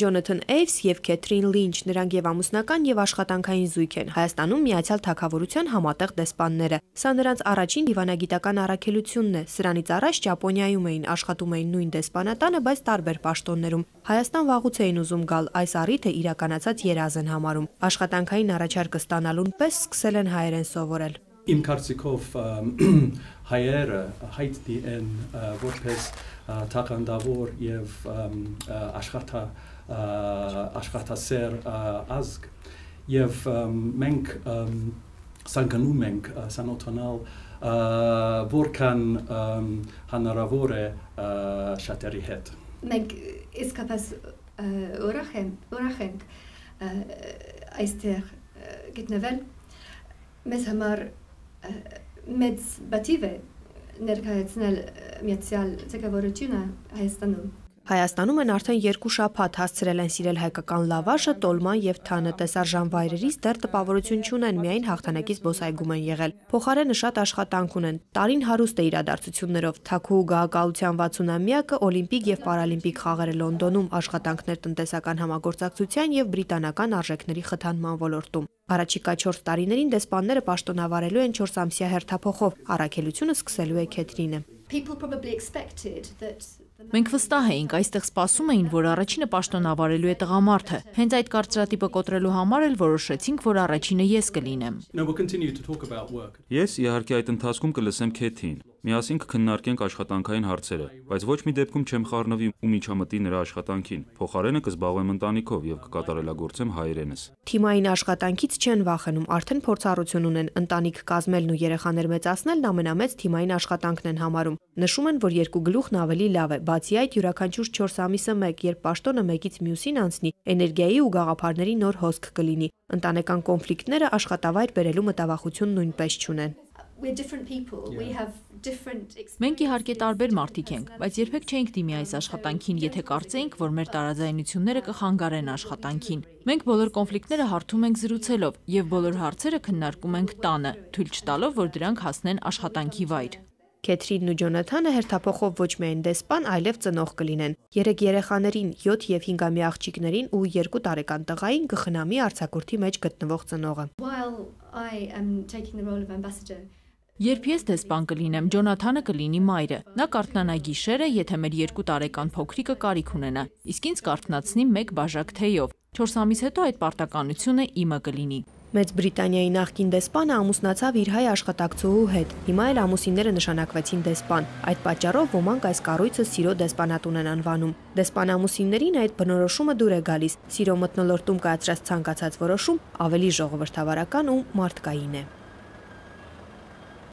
Ջոնաթան Էյվս եւ Քեթրին Լինչ նրանք եւ ամուսնական եւ աշխատանքային զույգ են Հայաստանում Միացյալ Թագավորության համատեղ դեսպանները։ Սա նրանց առաջին դիվանագիտական առաքելությունն է։ Սրանից առաջ Ճապոնիայում էին աշխատում էին նույն դեսպանատանը, բայց տարբեր պաշտոններում։ Հայաստան վաղուց էին ուզում գալ, այս առիթը իրականացած երազ են համարում։ Աշխատանքային առաջարկը ստանալուն պես սկսել են հայերեն սովորել իմ կարծիքով հայերը հայտի են որպես թականդավոր եւ աշխատա աշխատասեր ազգ եւ մենք սանկանում ենք սանոթանալ որքան հնարավոր է շատերի հետ մենք իսկապես ուրախ ենք ուրախ ենք այստեղ գտնվել մեզ համար մեծ բաթիվ է ներկայացնել միացյալ ցեղավորությունը Հայաստանում։ Հայաստանում են արդեն երկու շաբաթ հասցրել են սիրել հայկական լավաշը, տոլման եւ թանը տեսարժան վայրերից դեռ տպավորություն չունեն, միայն հաղթանակից բոսայգում են եղել։ Փոխարենը շատ աշխատանք ունեն։ Տարին հարուստ է իրադարձություններով։ Թաքու գահակալության 60-ամյակը օլիմպիկ եւ պարալիմպիկ խաղերը Լոնդոնում աշխատանքներ տնտեսական համագործակցության եւ բրիտանական արժեքների խթանման ոլորտում։ Առաջիկա 4 տարիներին դեսպանները պաշտոնավարելու են 4 ամսյա հերթափոխով, առաքելությունը սկսելու է Քեթրինը։ Մենք վստահ էինք, այստեղ սպասում էին, որ առաջինը պաշտոն ավարելու է տղամարդը։ Հենց այդ կարծրատիպը կոտրելու համար էլ որոշեցինք, որ առաջինը ես կլինեմ։ Ես իհարկե այդ ընթացքում կլսեմ Քեթին։ Միասին կքննարկենք աշխատանքային հարցերը, բայց ոչ մի դեպքում չեմ խառնվի ու միջամտի նրա աշխատանքին։ Փոխարենը կզբաղվեմ ընտանիքով եւ կկատարելագործեմ հայրենս։ Թիմային աշխատանքից չեն վախենում, արդեն փորձառություն ունեն։ Ընտանիք կազմելն ու երեխաներ մեծացնելն ամենամեծ թիմային աշխատանքն են համարում անում։ Նշում են, որ երկու գլուխն ավելի լավ է, բացի այդ յուրաքանչյուր 4 ամիսը 1, երբ պաշտոնը մեկից մյուսին անցնի, էներգիայի ու գաղափարների նոր հոսք կլինի։ Ընտանեկան կոնֆլիկտները աշխատավայր բերելու մտավախություն նույնպես չունեն։ Մենք իհարկե տարբեր մարդիկ ենք, բայց երբեք չենք դիմի այս աշխատանքին, եթե կարծեինք, որ մեր տարաձայնությունները կխանգարեն աշխատանքին։ Մենք բոլոր կոնֆլիկտները հարթում ենք զրուցելով եւ բոլոր հարցերը քննարկում ենք տանը, թույլ չտալով, որ դրանք հասնեն աշխատանքի վայր։ Քեթրինն ու Ջոնաթանը հերթափոխով ոչ միայն դեսպան, այլև ծնող կլինեն։ Երեք երեխաներին, 7 եւ 5-ամյա աղջիկներին ու 2 տարեկան տղային կխնամի արձակուրդի մեջ գտնվող ծնողը։ Երբ ես դեսպան կլինեմ, Ջոնաթանը կլինի մայրը։ Նա կարթնանա գիշերը, եթե մեր 2 տարեկան փոքրիկը կարիք ունենա։ Իսկ ինձ կարթնացնի մեկ բաժակ թեյով։ 4 ամիս հետո այդ պարտականությունը իմը կլինի։ Մեծ Բրիտանիայի նախկին դեսպանը ամուսնացավ իր հայ աշխատակցուհու հետ։ Հիմա էլ ամուսինները նշանակվեցին դեսպան։ Այդ պատճառով ոմանք այս կառույցը Սիրո դեսպանատուն են անվանում։ Դեսպան ամուսիններին այդ բնորոշումը դուր է գալիս։ Սիրո մթնոլորտում կայացրած ցանկացած որոշում ավելի ժողովրդավարական ու մարդկային է։